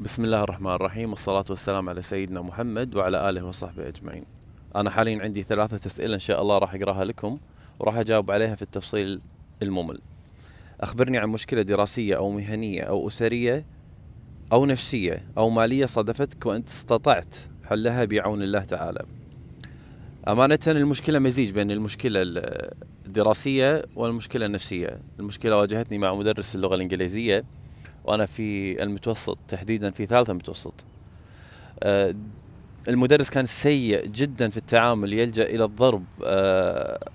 بسم الله الرحمن الرحيم والصلاة والسلام على سيدنا محمد وعلى آله وصحبه أجمعين أنا حاليا عندي ثلاثة أسئلة إن شاء الله راح أقراها لكم وراح أجاوب عليها في التفصيل الممل أخبرني عن مشكلة دراسية أو مهنية أو أسرية أو نفسية أو مالية صادفتك وأنت استطعت حلها بعون الله تعالى أمانة المشكلة مزيج بين المشكلة الدراسية والمشكلة النفسية المشكلة واجهتني مع مدرس اللغة الإنجليزية وانا في المتوسط تحديدا في ثالثه متوسط آه، المدرس كان سيء جدا في التعامل يلجا الى الضرب آه،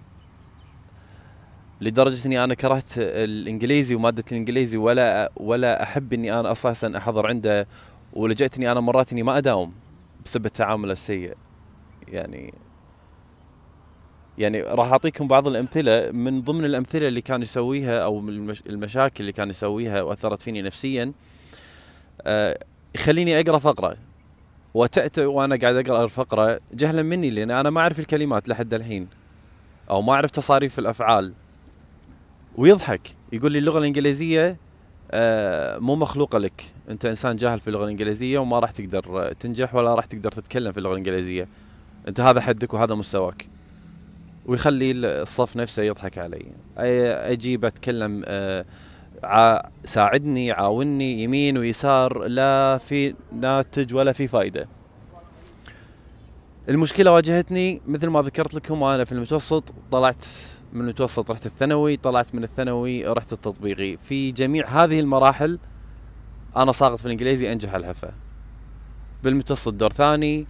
لدرجه اني انا كرهت الانجليزي وماده الانجليزي ولا ولا احب اني انا اساسا احضر عنده ولجأت اني انا مرات اني ما اداوم بسبب التعامل السيء يعني يعني راح اعطيكم بعض الامثله من ضمن الامثله اللي كان يسويها او المشاكل اللي كان يسويها واثرت فيني نفسيا آه، يخليني اقرا فقره وتأت وانا قاعد اقرا الفقره جهلا مني لان انا ما اعرف الكلمات لحد الحين او ما اعرف تصاريف الافعال ويضحك يقول لي اللغه الانجليزيه آه، مو مخلوقه لك انت انسان جاهل في اللغه الانجليزيه وما راح تقدر تنجح ولا راح تقدر تتكلم في اللغه الانجليزيه انت هذا حدك وهذا مستواك ويخلي الصف نفسه يضحك علي اجيب اتكلم آه، ساعدني عاوني يمين ويسار لا في ناتج ولا في فائده المشكله واجهتني مثل ما ذكرت لكم وانا في المتوسط طلعت من المتوسط رحت الثانوي طلعت من الثانوي رحت التطبيقي في جميع هذه المراحل انا ساقط في الانجليزي انجح الحفه بالمتوسط دور ثاني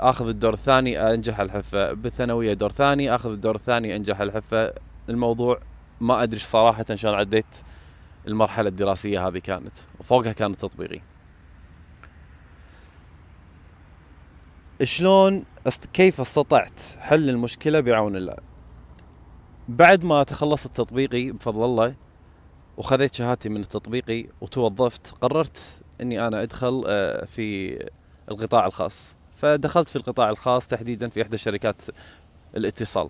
اخذ الدور الثاني انجح الحفه بالثانويه دور ثاني اخذ الدور الثاني انجح الحفه الموضوع ما ادري صراحه شلون عديت المرحله الدراسيه هذه كانت وفوقها كان تطبيقي شلون كيف استطعت حل المشكله بعون الله بعد ما تخلصت التطبيقي بفضل الله وخذيت شهادتي من التطبيقي وتوظفت قررت اني انا ادخل آه، في القطاع الخاص فدخلت في القطاع الخاص تحديدا في إحدى شركات الاتصال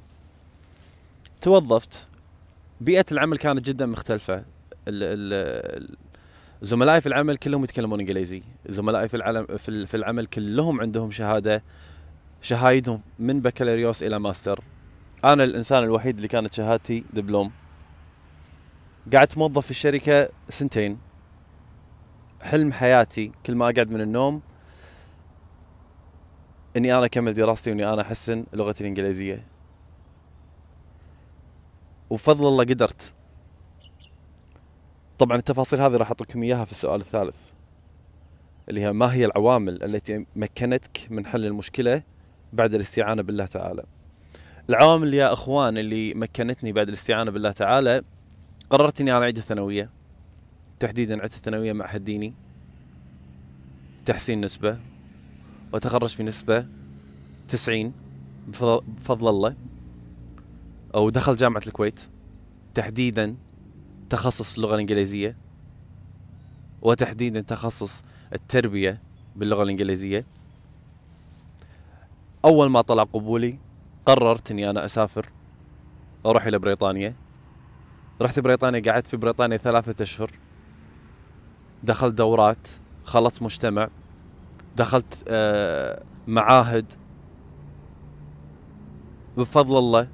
توظفت بيئة العمل كانت جدا مختلفة زملائي في العمل كلهم يتكلمون انجليزي زملائي في العمل في العمل كلهم عندهم شهاده شهايدهم من بكالوريوس الى ماستر انا الانسان الوحيد اللي كانت شهادتي دبلوم قعدت موظف في الشركه سنتين حلم حياتي كل ما اقعد من النوم اني انا اكمل دراستي واني انا احسن لغتي الانجليزيه وبفضل الله قدرت طبعا التفاصيل هذه راح اعطيكم اياها في السؤال الثالث اللي هي ما هي العوامل التي مكنتك من حل المشكله بعد الاستعانه بالله تعالى العوامل يا اخوان اللي مكنتني بعد الاستعانه بالله تعالى قررت اني انا اعيد الثانويه تحديدا عدت الثانويه مع حديني تحسين نسبه وتخرج في نسبة 90 بفضل الله أو دخل جامعة الكويت تحديدا تخصص اللغة الإنجليزية وتحديدا تخصص التربية باللغة الإنجليزية أول ما طلع قبولي قررت إني أنا أسافر أروح إلى بريطانيا رحت بريطانيا قعدت في بريطانيا ثلاثة أشهر دخلت دورات خلصت مجتمع دخلت آه، معاهد بفضل الله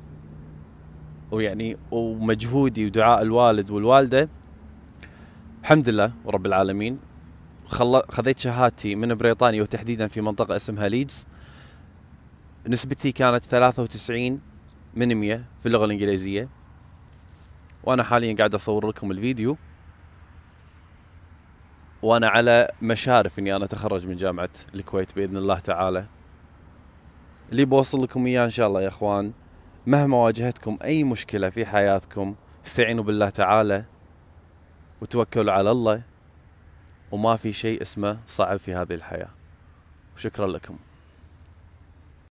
ويعني ومجهودي ودعاء الوالد والوالده الحمد لله رب العالمين خذيت شهادتي من بريطانيا وتحديدا في منطقه اسمها ليدز نسبتي كانت 93 من 100 في اللغه الانجليزيه وانا حاليا قاعد اصور لكم الفيديو وانا على مشارف اني انا اتخرج من جامعه الكويت باذن الله تعالى اللي بوصل لكم اياه ان شاء الله يا اخوان مهما واجهتكم اي مشكله في حياتكم استعينوا بالله تعالى وتوكلوا على الله وما في شيء اسمه صعب في هذه الحياه وشكرا لكم